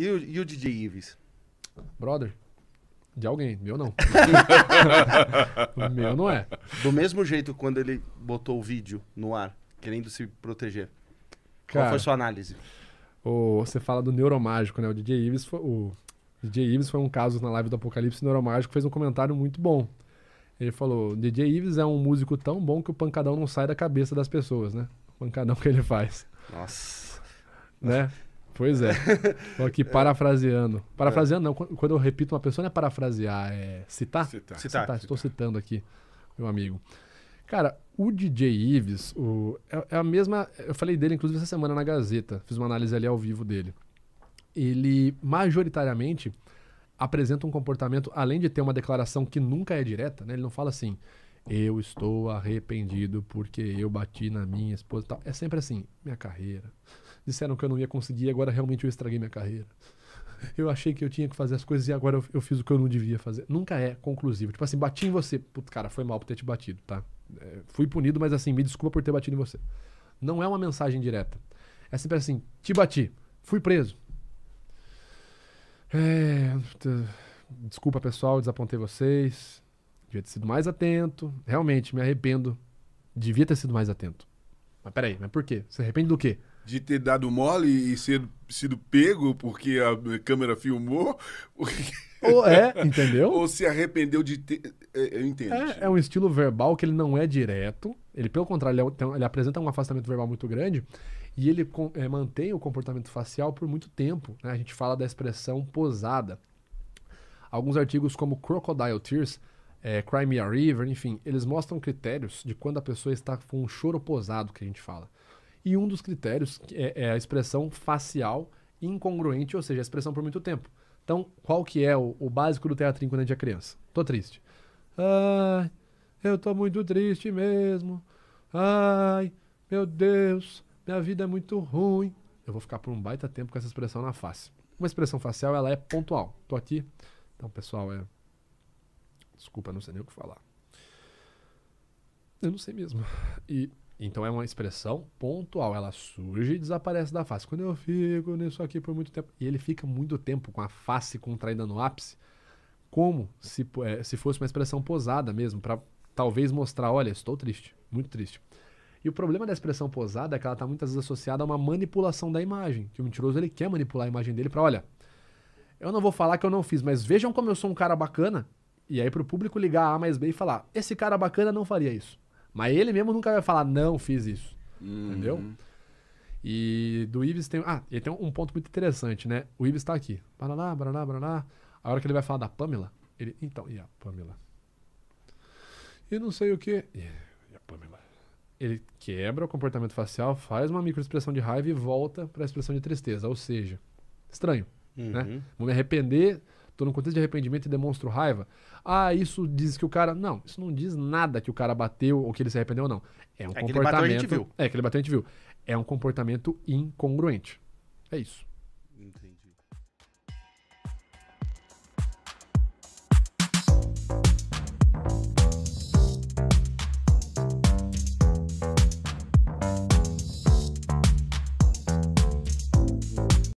E o, e o DJ Ives? Brother, de alguém, meu não. meu não é. Do mesmo jeito quando ele botou o vídeo no ar, querendo se proteger. Cara, Qual foi sua análise? O, você fala do neuromágico, né? O DJ Ives foi, o DJ Ives foi um caso na live do Apocalipse Neuromágico, fez um comentário muito bom. Ele falou: DJ Ives é um músico tão bom que o pancadão não sai da cabeça das pessoas, né? O pancadão que ele faz. Nossa. Né? Pois é. Só que parafraseando. É. Parafraseando não, quando eu repito uma pessoa não é parafrasear, é citar. Citar. citar, citar, citar. Estou citando aqui, meu amigo. Cara, o DJ Ives, o, é, é, a mesma. Eu falei dele, inclusive, essa semana na Gazeta. Fiz uma análise ali ao vivo dele. Ele, majoritariamente, apresenta um comportamento, além de ter uma declaração que nunca é direta, né? Ele não fala assim, eu estou arrependido porque eu bati na minha esposa e tal. É sempre assim, minha carreira. Disseram que eu não ia conseguir, agora realmente eu estraguei minha carreira. Eu achei que eu tinha que fazer as coisas e agora eu, eu fiz o que eu não devia fazer. Nunca é conclusivo. Tipo assim, bati em você. Putz, cara, foi mal por ter te batido, tá? É, fui punido, mas assim, me desculpa por ter batido em você. Não é uma mensagem direta. É sempre assim, te bati, fui preso. É, desculpa, pessoal, desapontei vocês Devia ter sido mais atento. Realmente, me arrependo. Devia ter sido mais atento. Mas peraí, mas por quê? Você arrepende do quê? De ter dado mole e ser, sido pego porque a eh, câmera filmou? Porque... Ou é, entendeu? Ou se arrependeu de ter. Eh, eh, eu entendo. É, é, um estilo verbal que ele não é direto. Ele, pelo contrário, ele, é, ele apresenta um afastamento verbal muito grande e ele é, mantém o comportamento facial por muito tempo. Né? A gente fala da expressão posada. Alguns artigos, como Crocodile Tears, é, Crimea River, enfim, eles mostram critérios de quando a pessoa está com um choro posado, que a gente fala. E um dos critérios é, é a expressão facial incongruente, ou seja, a expressão por muito tempo. Então, qual que é o, o básico do teatrinho quando a gente é criança? Tô triste. Ai, eu tô muito triste mesmo. Ai, meu Deus, minha vida é muito ruim. Eu vou ficar por um baita tempo com essa expressão na face. Uma expressão facial, ela é pontual. Tô aqui. Então, pessoal, é Desculpa, não sei nem o que falar. Eu não sei mesmo. E então é uma expressão pontual, ela surge e desaparece da face. Quando eu fico nisso aqui por muito tempo, e ele fica muito tempo com a face contraída no ápice, como se, é, se fosse uma expressão posada mesmo, para talvez mostrar, olha, estou triste, muito triste. E o problema da expressão posada é que ela está muitas vezes associada a uma manipulação da imagem, que o mentiroso ele quer manipular a imagem dele para, olha, eu não vou falar que eu não fiz, mas vejam como eu sou um cara bacana, e aí pro público ligar A mais B e falar, esse cara bacana não faria isso. Mas ele mesmo nunca vai falar, não fiz isso. Uhum. Entendeu? E do Ives tem. Ah, ele tem um ponto muito interessante, né? O Ives tá aqui. Paraná, Paraná, Paraná. A hora que ele vai falar da Pamela, ele. Então, e a Pamela? E não sei o que. E a Pamela? Ele quebra o comportamento facial, faz uma microexpressão de raiva e volta para a expressão de tristeza. Ou seja, estranho, né? uhum. né? Vou me arrepender Estou no contexto de arrependimento e demonstro raiva. Ah, isso diz que o cara. Não, isso não diz nada que o cara bateu ou que ele se arrependeu ou não. É um é comportamento. Que ele bateu, a gente viu. É, que ele bateu, a gente viu. É um comportamento incongruente. É isso.